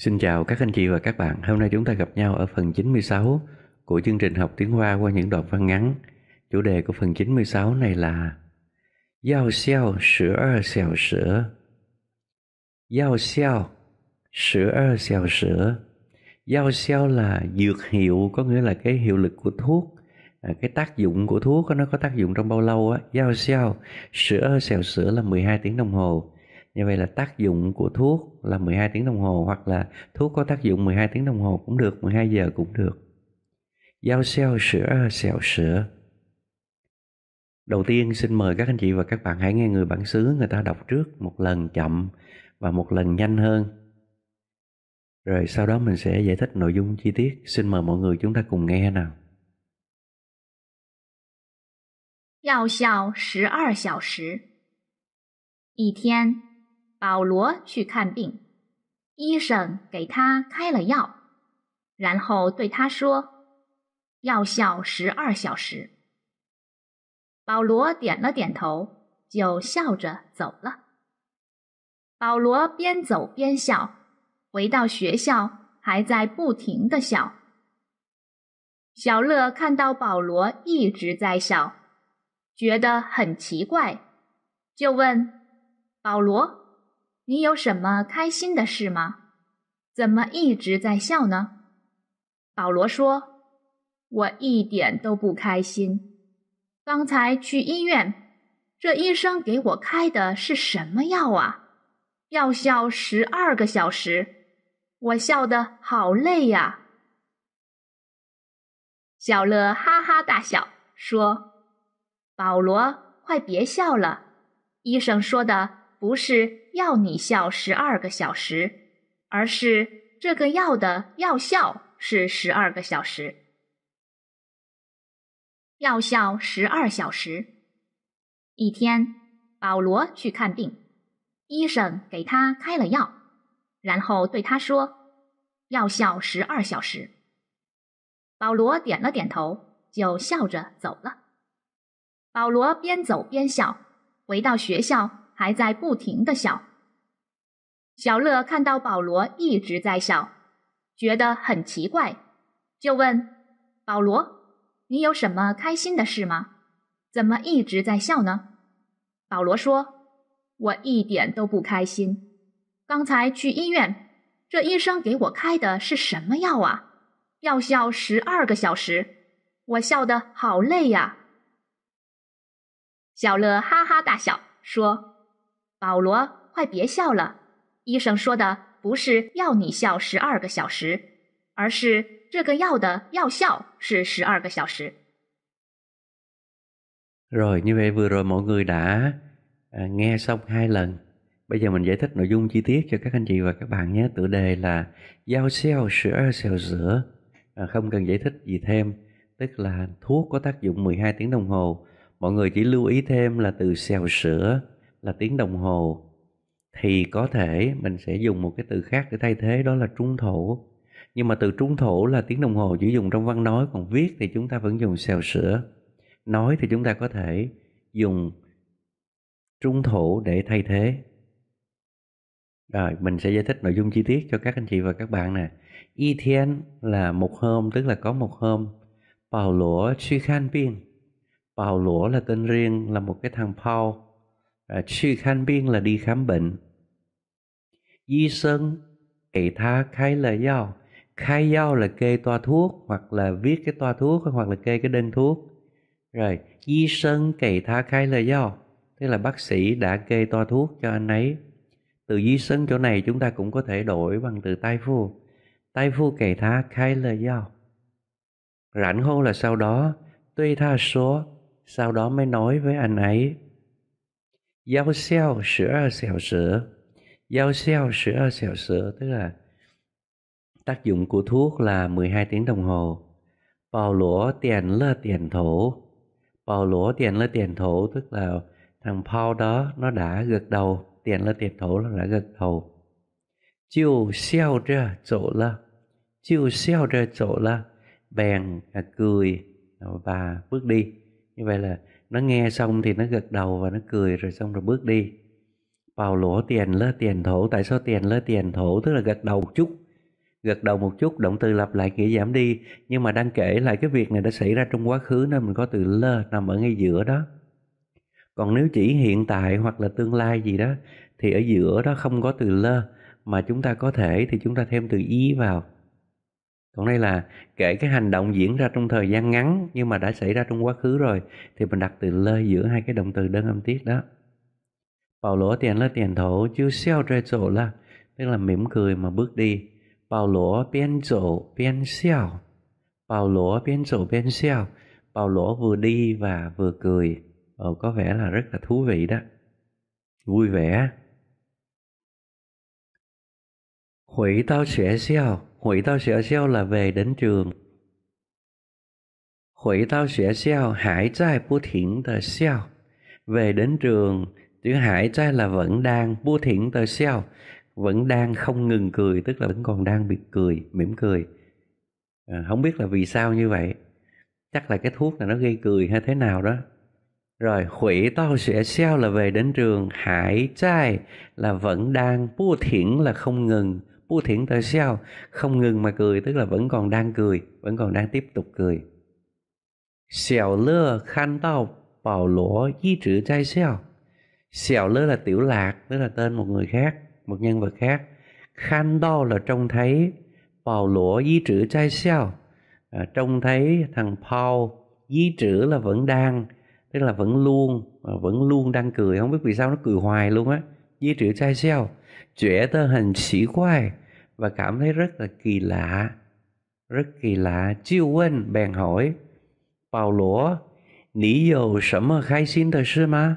Xin chào các anh chị và các bạn. Hôm nay chúng ta gặp nhau ở phần 96 của chương trình học tiếng Hoa qua những đoạn văn ngắn. Chủ đề của phần 96 này là Yao xiao sử er xiao sử Yao xiao sử er xiao sử Yao xiao là dược hiệu, có nghĩa là cái hiệu lực của thuốc. À, cái tác dụng của thuốc nó có tác dụng trong bao lâu á? Yao xiao sữa er sữa là 12 tiếng đồng hồ như vậy là tác dụng của thuốc là 12 tiếng đồng hồ hoặc là thuốc có tác dụng 12 tiếng đồng hồ cũng được 12 giờ cũng được giao xeo sữa xeo sữa đầu tiên xin mời các anh chị và các bạn hãy nghe người bản xứ người ta đọc trước một lần chậm và một lần nhanh hơn rồi sau đó mình sẽ giải thích nội dung chi tiết xin mời mọi người chúng ta cùng nghe nào giờ 药效十二小时，一天保罗去看病，医生给他开了药，然后对他说：“药效十二小时。”保罗点了点头，就笑着走了。保罗边走边笑，回到学校还在不停的笑。小乐看到保罗一直在笑，觉得很奇怪，就问保罗。你有什么开心的事吗？怎么一直在笑呢？保罗说：“我一点都不开心。刚才去医院，这医生给我开的是什么药啊？要笑十二个小时，我笑得好累呀。”小乐哈哈大笑说：“保罗，快别笑了，医生说的。”不是要你笑十二个小时，而是这个药的药效是十二个小时。药效十二小时。一天，保罗去看病，医生给他开了药，然后对他说：“药效十二小时。”保罗点了点头，就笑着走了。保罗边走边笑，回到学校。还在不停的笑。小乐看到保罗一直在笑，觉得很奇怪，就问：“保罗，你有什么开心的事吗？怎么一直在笑呢？”保罗说：“我一点都不开心。刚才去医院，这医生给我开的是什么药啊？要笑十二个小时，我笑得好累呀。”小乐哈哈大笑说。保罗，快别笑了！医生说的不是要你笑十二个小时，而是这个药的药效是十二个小时。Rồi như vậy vừa rồi mọi người đã à, nghe xong hai lần. Bây giờ mình giải thích nội dung chi tiết cho các anh chị và các bạn nhé. Tựa đề là giao xeo sữa xeo sữa. À, không cần giải thích gì thêm. Tức là thuốc có tác dụng 12 tiếng đồng hồ. Mọi người chỉ lưu ý thêm là từ xeo sữa là tiếng đồng hồ thì có thể mình sẽ dùng một cái từ khác để thay thế đó là trung thổ nhưng mà từ trung thổ là tiếng đồng hồ chỉ dùng trong văn nói còn viết thì chúng ta vẫn dùng xèo sữa nói thì chúng ta có thể dùng trung thổ để thay thế rồi mình sẽ giải thích nội dung chi tiết cho các anh chị và các bạn nè Etienne là một hôm tức là có một hôm Paul lũa suy khan biên Paul lũa là tên riêng là một cái thằng Paul 去看病 là à, đi khám bệnh. Y sinh kể tha khai là giao. Khai giao là kê toa thuốc hoặc là viết cái toa thuốc hoặc là kê cái đơn thuốc. Rồi, y sinh kể tha khai là giao. Tức là bác sĩ đã kê toa thuốc cho anh ấy. Từ y sinh chỗ này chúng ta cũng có thể đổi bằng từ tai phu. Tai phu kể tha khai là giao. Rảnh hô là sau đó, tuy tha số, sau đó mới nói với anh ấy. 幺校十二小时 giao xeo sữa xẻo sữa tức là tác dụng của thuốc là 12 tiếng đồng hồ bào lúa tiền là tiền thổ bào lúa tiền là tiền thổ tức là thằng Paul đó nó đã gật đầu tiền là tiền thổ nó đã gật đầu chiều xeo ra chỗ là chiều xeo ra chỗ là bèn cười và bước đi như vậy là nó nghe xong thì nó gật đầu và nó cười rồi xong rồi bước đi vào lỗ tiền lơ tiền thổ tại sao tiền lơ tiền thổ tức là gật đầu một chút gật đầu một chút động từ lặp lại nghĩa giảm đi nhưng mà đang kể lại cái việc này đã xảy ra trong quá khứ nên mình có từ lơ nằm ở ngay giữa đó còn nếu chỉ hiện tại hoặc là tương lai gì đó thì ở giữa đó không có từ lơ mà chúng ta có thể thì chúng ta thêm từ ý vào còn đây là kể cái hành động diễn ra trong thời gian ngắn nhưng mà đã xảy ra trong quá khứ rồi thì mình đặt từ lơ giữa hai cái động từ đơn âm tiết đó Paulo tiền là tiền thổ chứ xeo trời chỗ là tức là mỉm cười mà bước đi Paulo biên chỗ biên xeo Paulo biên chỗ biên xeo Paulo vừa đi và vừa cười ờ, có vẻ là rất là thú vị đó vui vẻ Hủy tao xế xeo Hủy tao xỉa xeo là về đến trường. Hủy tao xỉa xeo hải trai bu thỉnh tờ xeo. Về đến trường, chữ hải trai là vẫn đang bu thỉnh tờ xeo. Vẫn đang không ngừng cười, tức là vẫn còn đang bị cười, mỉm cười. À, không biết là vì sao như vậy. Chắc là cái thuốc này nó gây cười hay thế nào đó. Rồi hủy tao sẽ xeo là về đến trường Hải trai là vẫn đang Bua thiển là không ngừng thiện tại sao không ngừng mà cười tức là vẫn còn đang cười vẫn còn đang tiếp tục cười Xiao lơ khăn tao bảo lỗ di trữ trai xeo. Xiao lơ là tiểu lạc tức là tên một người khác một nhân vật khác khăn đo là trông thấy bảo lỗ di trữ trai xeo. à, trông thấy thằng Paul di trữ là vẫn đang tức là vẫn luôn à, vẫn luôn đang cười không biết vì sao nó cười hoài luôn á di trữ trai xeo. 觉得很奇怪 và cảm thấy rất là kỳ lạ. Rất kỳ lạ, chiêu quên bèn hỏi. Bảo lúa, nỉ dầu sớm mà khai xin thật sư mà?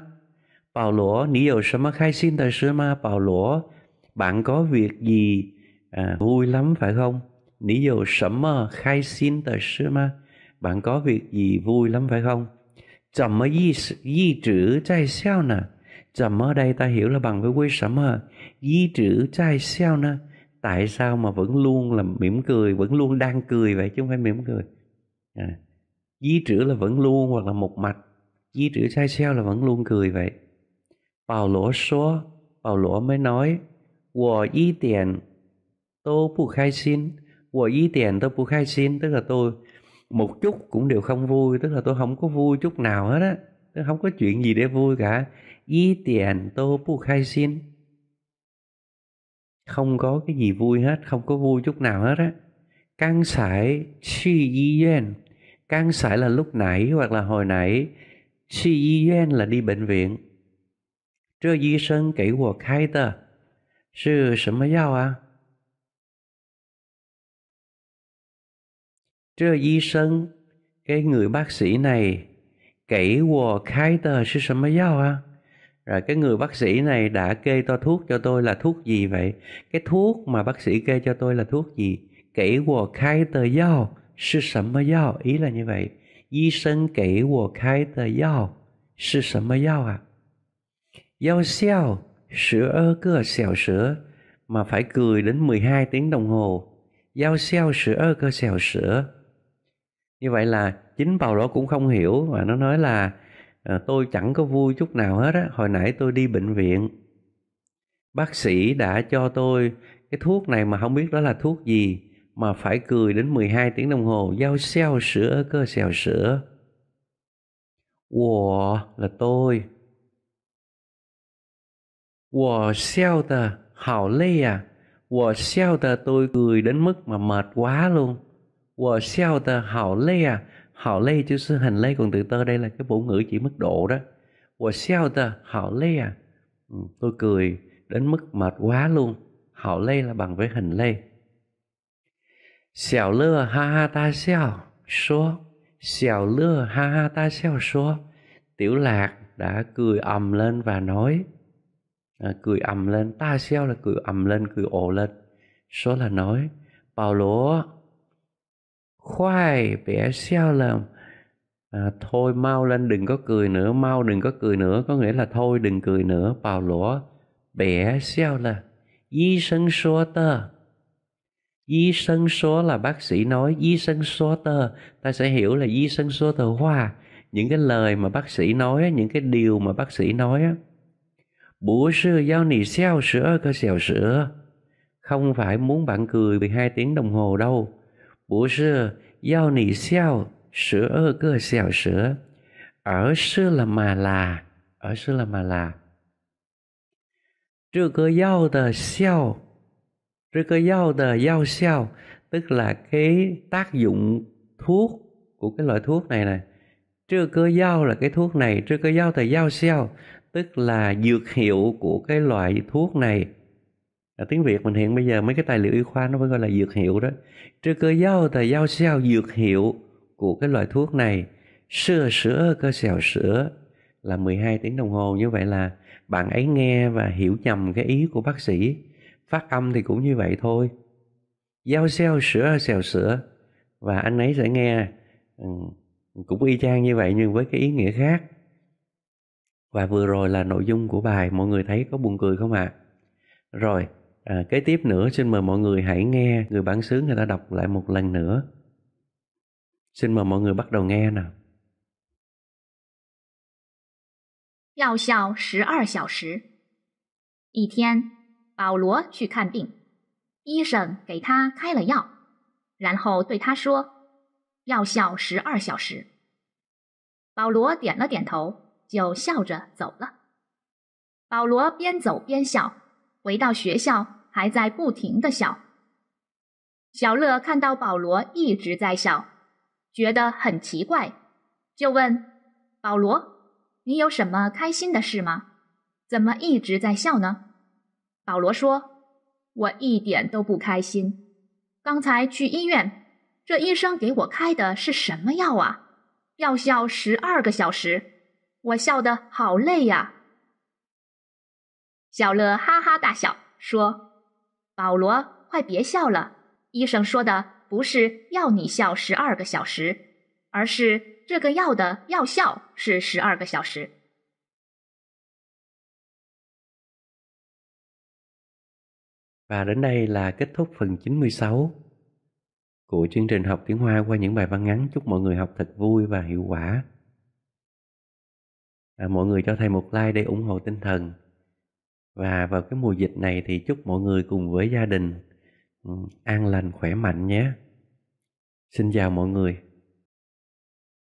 Bảo lúa, nỉ dầu sớm mà khai xin thật sư mà? Bảo lúa, bạn có việc gì à, vui lắm phải không? Nỉ dầu sớm mà khai xin thật sư mà? Bạn có việc gì vui lắm phải không? Chầm mà gì, gì chữ trai sao nè? Dầm ở đây ta hiểu là bằng với quý sẩm hờ Di trữ trai sao nè Tại sao mà vẫn luôn là mỉm cười Vẫn luôn đang cười vậy chứ không phải mỉm cười à. Di trữ là vẫn luôn hoặc là một mạch Di trữ trai sao là vẫn luôn cười vậy Bảo lỗ số Bảo lỗ mới nói Của y tiền Tôi phụ khai xin Của y tiền tôi phụ khai xin Tức là tôi một chút cũng đều không vui Tức là tôi không có vui chút nào hết á không có chuyện gì để vui cả y tiền tô bu khai xin không có cái gì vui hết không có vui chút nào hết á căng sải chi y yen căng sải là lúc nãy hoặc là hồi nãy chi y yen là đi bệnh viện trơ y sân kỹ của khai tờ sư sớm mới giao à trơ y sân cái người bác sĩ này khai tờ à, Rồi cái người bác sĩ này đã kê to thuốc cho tôi là thuốc gì vậy? Cái thuốc mà bác sĩ kê cho tôi là thuốc gì? Kể của khai tờ giao, sư sẩm mơ giao, ý là như vậy. Y sinh kể của khai tờ giao, sư sẩm mơ giao à? Giao xiao, sữa ơ cơ xẻo sữa, mà phải cười đến 12 tiếng đồng hồ. Giao xiao sữa ơ cơ xẻo sữa. Như vậy là chính vào đó cũng không hiểu và nó nói là ờ, tôi chẳng có vui chút nào hết á hồi nãy tôi đi bệnh viện bác sĩ đã cho tôi cái thuốc này mà không biết đó là thuốc gì mà phải cười đến 12 tiếng đồng hồ giao xeo sữa cơ xeo sữa Wow là tôi Wow xeo tờ hảo lê à Wow xeo tờ tôi cười đến mức mà mệt quá luôn Wow xeo tờ hảo lê à 好累就是很累 còn từ tơ đây là cái vũ ngữ chỉ mức độ đó của à? ừ, tôi cười đến mức mệt quá luôn hảo là bằng với hình lê xẻo lạc đã cười ầm lên và nói à, cười ầm lên ta xẻo là cười ầm lên cười ồ lên số là nói bảo lúa khoai bé xeo lầm à, thôi mau lên đừng có cười nữa mau đừng có cười nữa có nghĩa là thôi đừng cười nữa bào lũa bé xeo là y sinh số tơ y sinh số là bác sĩ nói y sinh số tơ ta sẽ hiểu là y sinh số tờ hoa những cái lời mà bác sĩ nói những cái điều mà bác sĩ nói bố sư giao nỉ xeo sữa cơ xèo sữa không phải muốn bạn cười vì hai tiếng đồng hồ đâu 不是要你笑十二个小时，而是了嘛啦，而是了嘛啦。这个要的笑，这个要的药效，tức là cái tác dụng thuốc của cái loại thuốc này này. Trưa cơ dao là cái thuốc này, trưa cơ dao thì dao xeo, tức là dược hiệu của cái loại thuốc này à, tiếng việt mình hiện bây giờ mấy cái tài liệu y khoa nó vẫn gọi là dược hiệu đó trừ cơ giao tờ giao sao dược hiệu của cái loại thuốc này sữa sữa cơ xèo sữa là 12 tiếng đồng hồ như vậy là bạn ấy nghe và hiểu nhầm cái ý của bác sĩ phát âm thì cũng như vậy thôi giao xeo sữa xèo sữa và anh ấy sẽ nghe ừ, cũng y chang như vậy nhưng với cái ý nghĩa khác và vừa rồi là nội dung của bài mọi người thấy có buồn cười không ạ à? rồi à, kế tiếp nữa xin mời mọi người hãy nghe người bản xứ người ta đọc lại một lần nữa xin mời mọi người bắt đầu nghe nào 药效十二小时。一天，保罗去看病，医生给他开了药，然后对他说：“药效十二小时。”保罗点了点头，就笑着走了。保罗边走边笑。回到学校，还在不停的笑。小乐看到保罗一直在笑，觉得很奇怪，就问：“保罗，你有什么开心的事吗？怎么一直在笑呢？”保罗说：“我一点都不开心。刚才去医院，这医生给我开的是什么药啊？要笑十二个小时，我笑得好累呀。”小乐哈哈大笑说：“保罗，快别笑了！医生说的不是要你笑十二个小时，而是这个药的药效是十二个小时。”Và đến đây là kết thúc phần 96 của chương trình học tiếng Hoa qua những bài văn ngắn. Chúc mọi người học thật vui và hiệu quả. À, mọi người cho thầy một like để ủng hộ tinh thần và vào cái mùa dịch này thì chúc mọi người cùng với gia đình ừ, an lành khỏe mạnh nhé xin chào mọi người